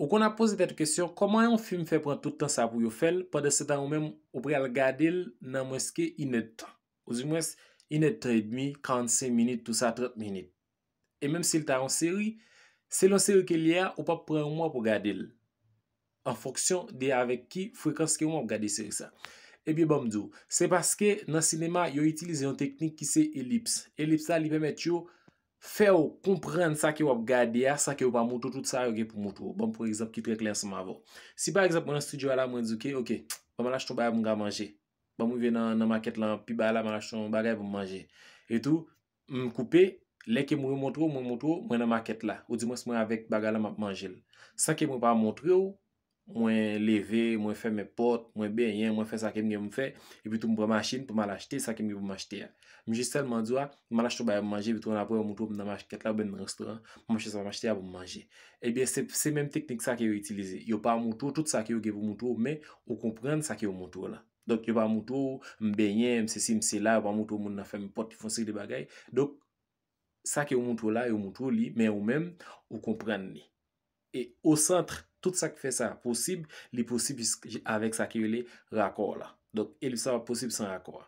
Ou kon ap pose tete kesyon, koman yon film fe prent toutan sa pou yo fel, pwede se tan ou men ou pre al gade el nan mweske inet. Ou zi mwes inet 3,5, 45 minit, tout sa 30 minit. E menm se il ta yon seri, se yon seri ke liya, ou pap pre yon mwa pou gade el. An foksyon de avek ki frekans ke yon mwa pou gade seri sa. E bi bomdou, se paske nan sinema yo itilize yon teknik ki se ellipse. Ellipse la lipe met yo... Fè ou komprende sa ki ou ap gade ya, sa ki ou pa moutou, tout sa yo ge pou moutou. Bon, pou ekzap, ki tou ek lense ma vo. Si, pa ekzap, moun an studio la moun dizu ki, ok, ba man la chiton bagay moun ga manje. Ba moun ven nan maket lan, pi ba la man la chiton bagay moun manje. Etou, moun koupe, le ke moun moutou, moun moutou, moun nan maket la. Ou di moun se moun avek bagay la moutou manje. Sa ki moun pa moutou yo ou. Mwen leve, mwen fè mè pot, mwen benyen, mwen fè sa kem gen mwen fè, epi tout mwen brè machin pou mwen lachte, sa kem gen mwen lachte ya. Mwen jistel mwen djwa, mwen lachte ou bayan mwen manje, epi tout mwen apre yon moutou mwen naman chiket la ou ben restaurant, mwen lachte sa mwen lachte ya mwen manje. Ebyen, se mèm teknik sa ke yon itilize. Yon pa moutou, tout sa ke yon gen moutou, mwen ou komprende sa ke yon moutou la. Dok, yon pa moutou, mwen benyen, mwen se si mwen se la, yon pa moutou mwen naman Et au centre, tout sa ki fè sa posib, li posib avèk sa ki wè lè rakor la. Donk ellipse sa posib san rakor.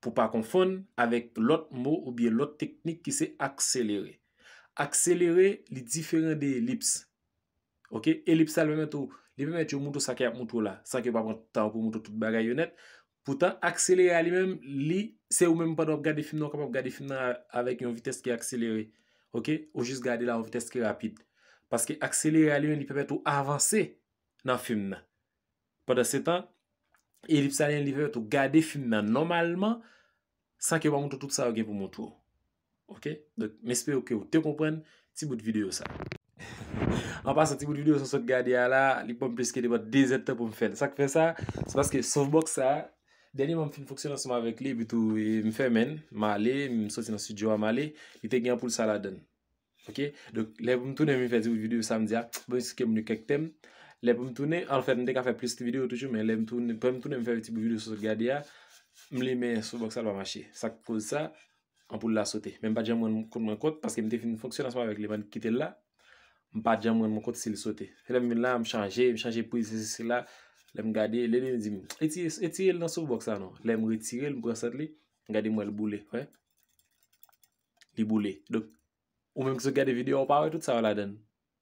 Pou pa konfon avèk lot mou ou bie lot teknik ki se akselere. Akselere li diferent de ellipse. Ok, ellipse sa lè mèmè tou. Li mèmè tou moutou sa ki ap moutou la. Sa ki wè papon ta wè pou moutou tout bagay yonet. Poutan, akselere a li mèm, li se wè mèm pa nou ap gade fin nou kap ap gade fin nou avèk yon vitès ki akselere. Ok, ou jis gade la yon vitès ki rapide. Paske akselere a liwen li pepe tou avanse nan film nan. Pwede se tan, elipsa liyen li vepe tou gade film nan normalman, san ke wang tou tout sa wage pou moutou. Ok? Mespè ouke ou, te kompren, ti bout videyo sa. An pasan, ti bout videyo sa souk gade a la, li pou mpeske li bat dezette pou mfen. Sak fe sa, se paske soubok sa, deni mwen film foksyonan souman vek li, bi tou e mfemen, ma le, msoti nan studio a ma le, li te gen pou lsaladen. Ok, lèm pou mtoune mi fè ti pou videyo samdia, bo yon si kem mnou kek tem, lèm pou mtoune, an l fè n dek a fè plis ti videyo toujou, men lèm pou mtoune mi fè ti pou videyo sou gade ya, m lèm mè sou boksa lwa machi. Sak pou sa, an pou la sote. Men m pa djan mwen m kont mwen kote, paske m te fin fonksyon ansman wèk lèman kite la, m pa djan mwen m kont si le sote. Lèm m lèm m chanje, m chanje pou yon se se se la, lèm m gade, lèm m di m, eti el nan sou boksa nou, Ou menm ki sou gade videyo, ou pa we tout sa wè la den.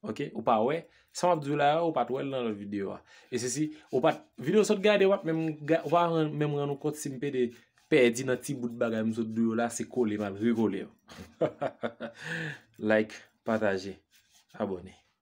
Ok? Ou pa we. Sama duyo la, ou pat wè lè nan videyo la. E se si, ou pat videyo sou gade wè, ou pa wè menm wè nou konti si mpe de pedi nan ti bout bagay mzot duyo la, se kole man, rekole yo. Like, pataje, abone.